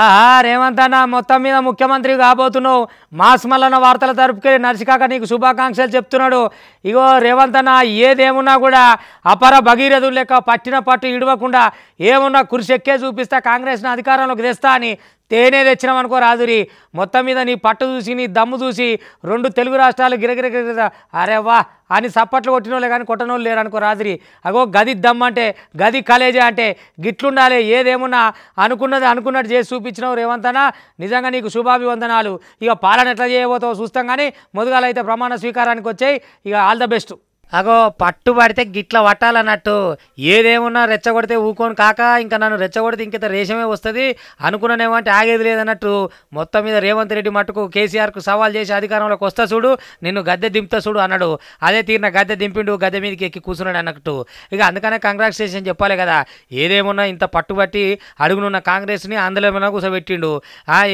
ఆహా రేవంతనా మొత్తం మీద ముఖ్యమంత్రి కాబోతున్నావు మాస్ మల్లన్న వార్తల తరపుకెళ్ళి నర్సికాక నీకు శుభాకాంక్షలు చెప్తున్నాడు ఇగో రేవంతనా ఏదేమున్నా కూడా అపర భగీరథులు లెక్క పట్టిన పట్టు ఇడవకుండా ఏమున్నా కృషి ఎక్కే చూపిస్తా కాంగ్రెస్ను అధికారంలోకి తెస్తా అని తేనే అనుకో రాదురి మొత్తం మీద నీ పట్టు చూసి నీ దమ్ము చూసి రెండు తెలుగు రాష్ట్రాలు గిరగిరగిర అరే వా అని సప్పట్లు వాళ్ళు కానీ కొట్టనోళ్ళు లేరు అనుకో రాదురి అగో గది దమ్ అంటే గది కాలేజీ అంటే గిట్లుండాలి ఏదేమున్నా అనుకున్నది అనుకున్నట్టు చేసి చూపించినవు రేవంతనా నిజంగా నీకు శుభాభివందనాలు ఇక పాలన ఎట్లా చేయబోతావు చూస్తాం కానీ మొదగాలైతే ప్రమాణ స్వీకారానికి వచ్చాయి ఇక ఆల్ ద బెస్ట్ అగో పట్టు పడితే గిట్ల పట్టాలన్నట్టు ఏదేమున్నా రెచ్చగొడితే ఊకోను కాక ఇంకా నన్ను రెచ్చగొడితే ఇంకిత రేషమే వస్తుంది అనుకున్నానేమంటే ఆగేది లేదన్నట్టు మొత్తం మీద రేవంత్ రెడ్డి మట్టుకు కేసీఆర్కు సవాల్ చేసి అధికారంలోకి వస్తా చూడు నిన్ను గద్దె దింపుతా చూడు అన్నాడు అదే తీరిన గద్దె దింపిండు గద్దె మీదకి ఎక్కి కూర్చున్నాడు అన్నట్టు ఇక అందుకనే కంగ్రాచులేషన్ చెప్పాలి కదా ఏదేమున్నా ఇంత పట్టుబట్టి అడుగునున్న కాంగ్రెస్ని అందులో మీద కూసబెట్టిండు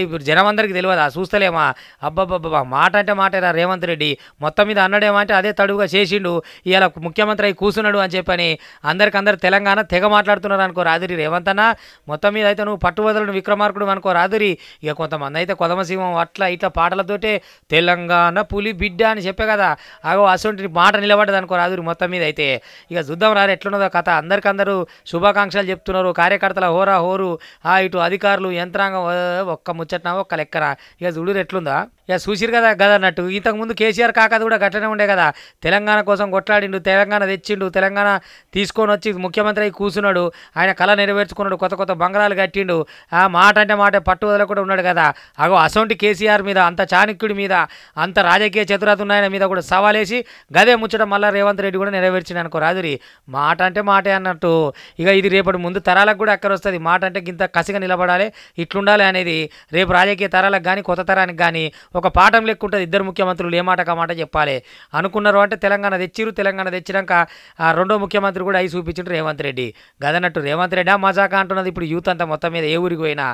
ఇప్పుడు జనం అందరికీ తెలియదా చూస్తలేమా అబ్బబ్బబ్బా మాట అంటే మాటేరా రేవంత్ రెడ్డి మొత్తం మీద అన్నాడేమంటే అదే తడువుగా చేసిండు ఇవాళ ముఖ్యమంత్రి అయి కూర్చున్నాడు అని చెప్పని అందరికందరు తెలంగాణ తెగ మాట్లాడుతున్నారు అనుకో రాదురి రేవంతనా మొత్తం మీద అయితే నువ్వు పట్టువదలను విక్రమార్కుడు అనుకో రాదురి ఇక కొంతమంది అయితే కొదమసింహం అట్లా ఇట్లా పాటలతోటే తెలంగాణ పులి బిడ్డ అని చెప్పే కదా అగో అసొంటి మాట నిలబడ్డది అనుకో రాదురి మొత్తం మీద అయితే ఇక చూద్దాం రారు ఎట్లున్నదో కథ అందరికందరూ శుభాకాంక్షలు చెప్తున్నారు కార్యకర్తల హోరా హోరు ఆ ఇటు అధికారులు యంత్రాంగం ఒక్క ముచ్చట్న ఒక్క లెక్కన ఇక చూడు ఎట్లుందా ఇక చూసిరు కదా కదా అన్నట్టు ఇంతకుముందు కేసీఆర్ కాకది కూడా గట్టనే ఉండే కదా తెలంగాణ కోసం కొట్లాడిండు తెలంగాణ తెచ్చిండు తెలంగాణ తీసుకొని వచ్చి ముఖ్యమంత్రి అయి కూర్చున్నాడు ఆయన కళ నెరవేర్చుకున్నాడు కొత్త కొత్త బంగారాలు కట్టిండు ఆ మాట అంటే మాట పట్టుదల కూడా ఉన్నాడు కదా అగో అసొంటి కేసీఆర్ మీద అంత చాణక్యుడి మీద అంత రాజకీయ చతురత ఉన్నాయన మీద కూడా సవాలేసి గదే ముచ్చట మళ్ళా రేవంత్ రెడ్డి కూడా నెరవేర్చింది అనుకో రాజురి మాట అంటే మాటే అన్నట్టు ఇక ఇది రేపటి ముందు తరాలకు కూడా ఎక్కడ వస్తుంది మాట అంటే ఇంత కసిగా నిలబడాలి ఇట్లుండాలి అనేది రేపు రాజకీయ తరాలకు కానీ కొత్త తరానికి కానీ ఒక పాఠం లెక్కుంటుంది ఇద్దరు ముఖ్యమంత్రులు ఏ మాట మాట చెప్పాలి అనుకున్నారు అంటే తెలంగాణ తెచ్చి ఇచ్చిరు తెలంగాణ తెచ్చినాక రెండో ముఖ్యమంత్రి కూడా అయి చూపించిండ్రు రేవంత్ రెడ్డి గదనట్టు రేవంత్ రెడ్డి మజాకా అంటున్నది ఇప్పుడు యూత్ అంతా మొత్తం మీద ఏ ఊరికి పోయినా